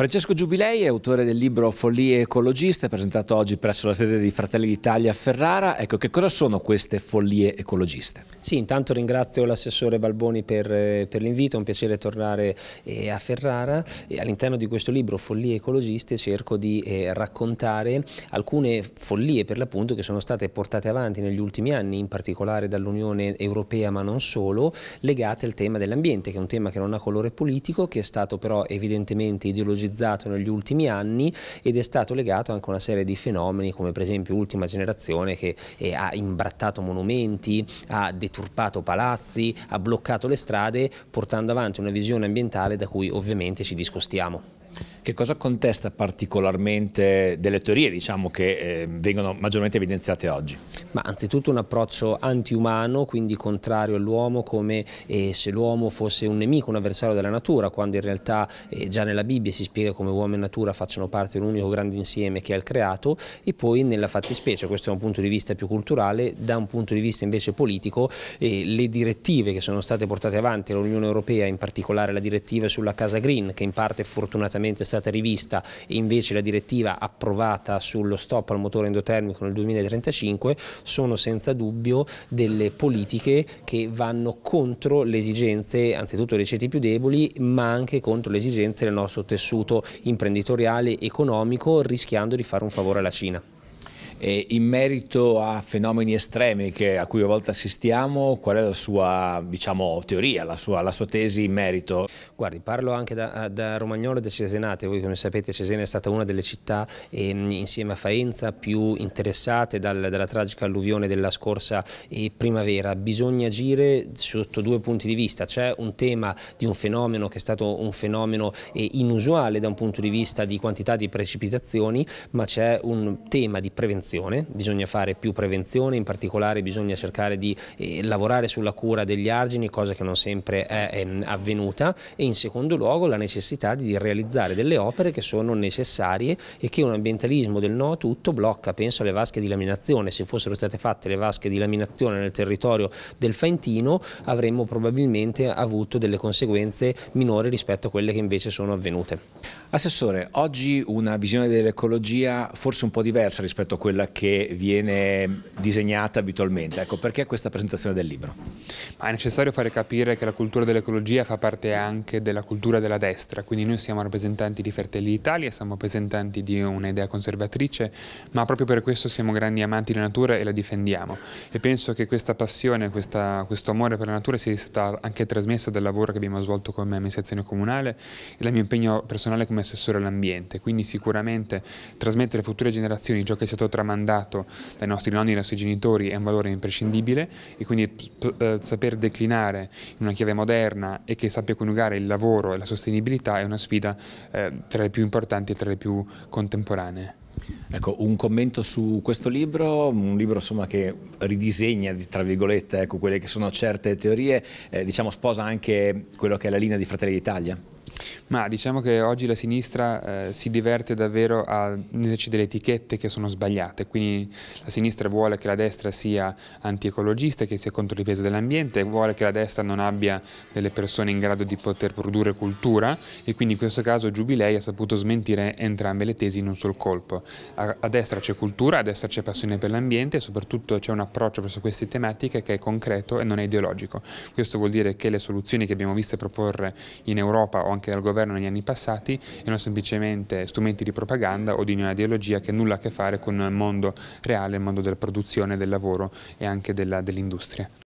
Francesco Giubilei è autore del libro Follie ecologiste presentato oggi presso la sede di Fratelli d'Italia a Ferrara. Ecco, che cosa sono queste follie ecologiste? Sì, intanto ringrazio l'assessore Balboni per, eh, per l'invito, è un piacere tornare eh, a Ferrara all'interno di questo libro Follie ecologiste cerco di eh, raccontare alcune follie per l'appunto che sono state portate avanti negli ultimi anni, in particolare dall'Unione Europea ma non solo, legate al tema dell'ambiente, che è un tema che non ha colore politico, che è stato però evidentemente ideologizzato velocizzato negli ultimi anni ed è stato legato anche a una serie di fenomeni come per esempio Ultima Generazione che eh, ha imbrattato monumenti, ha deturpato palazzi, ha bloccato le strade portando avanti una visione ambientale da cui ovviamente ci discostiamo. Che cosa contesta particolarmente delle teorie diciamo, che eh, vengono maggiormente evidenziate oggi? Ma anzitutto un approccio antiumano, quindi contrario all'uomo, come eh, se l'uomo fosse un nemico, un avversario della natura, quando in realtà eh, già nella Bibbia si spiega come uomo e natura facciano parte di un unico grande insieme che è il creato e poi nella fattispecie, questo è un punto di vista più culturale, da un punto di vista invece politico, eh, le direttive che sono state portate avanti dall'Unione Europea, in particolare la direttiva sulla Casa Green, che in parte fortunatamente è stata rivista invece la direttiva approvata sullo stop al motore endotermico nel 2035 sono senza dubbio delle politiche che vanno contro le esigenze anzitutto dei ceti più deboli ma anche contro le esigenze del nostro tessuto imprenditoriale, economico, rischiando di fare un favore alla Cina. E in merito a fenomeni estremi che, a cui a volte assistiamo, qual è la sua diciamo, teoria, la sua, la sua, tesi in merito? Guardi, parlo anche da, da romagnolo e da cesenate, voi come sapete Cesena è stata una delle città eh, insieme a Faenza più interessate dal, dalla tragica alluvione della scorsa eh, primavera. Bisogna agire sotto due punti di vista, c'è un tema di un fenomeno che è stato un fenomeno eh, inusuale da un punto di vista di quantità di precipitazioni, ma c'è un tema di prevenzione prevenzione, bisogna fare più prevenzione, in particolare bisogna cercare di eh, lavorare sulla cura degli argini, cosa che non sempre è, è ehm, avvenuta, e in secondo luogo la necessità di realizzare delle opere che sono necessarie e che un ambientalismo del no a tutto blocca, penso alle vasche di laminazione, se fossero state fatte le vasche di laminazione nel territorio del Faentino avremmo probabilmente avuto delle conseguenze minori rispetto a quelle che invece sono avvenute. Assessore, oggi una visione dell'ecologia forse un po' diversa rispetto a quella quella che viene disegnata abitualmente. Ecco perché questa presentazione del libro. Ma è necessario fare capire che la cultura dell'ecologia fa parte anche della cultura della destra, quindi noi siamo rappresentanti di Fertelli d'Italia, siamo rappresentanti di un'idea conservatrice, ma proprio per questo siamo grandi amanti della natura e la difendiamo. E penso che questa passione, questa, questo amore per la natura sia stata anche trasmessa dal lavoro che abbiamo svolto come amministrazione comunale e dal mio impegno personale come assessore all'ambiente, quindi sicuramente trasmettere alle future generazioni ciò che è stato tramandato tramandato dai nostri nonni e dai nostri genitori è un valore imprescindibile e quindi eh, saper declinare in una chiave moderna e che sappia coniugare il lavoro e la sostenibilità è una sfida eh, tra le più importanti e tra le più contemporanee. Ecco, un commento su questo libro, un libro insomma, che ridisegna, tra virgolette, ecco, quelle che sono certe teorie, eh, diciamo sposa anche quello che è la linea di Fratelli d'Italia. Ma diciamo che oggi la sinistra eh, si diverte davvero a metterci delle etichette che sono sbagliate, quindi la sinistra vuole che la destra sia antiecologista, che sia contro la difesa dell'ambiente, vuole che la destra non abbia delle persone in grado di poter produrre cultura e quindi in questo caso Giubilei ha saputo smentire entrambe le tesi in un sol colpo. A, a destra c'è cultura, a destra c'è passione per l'ambiente e soprattutto c'è un approccio verso queste tematiche che è concreto e non è ideologico. Questo vuol dire che le soluzioni che abbiamo visto proporre in Europa o anche anche dal governo negli anni passati erano semplicemente strumenti di propaganda o di ideologia che nulla a che fare con il mondo reale, il mondo della produzione, del lavoro e anche dell'industria. Dell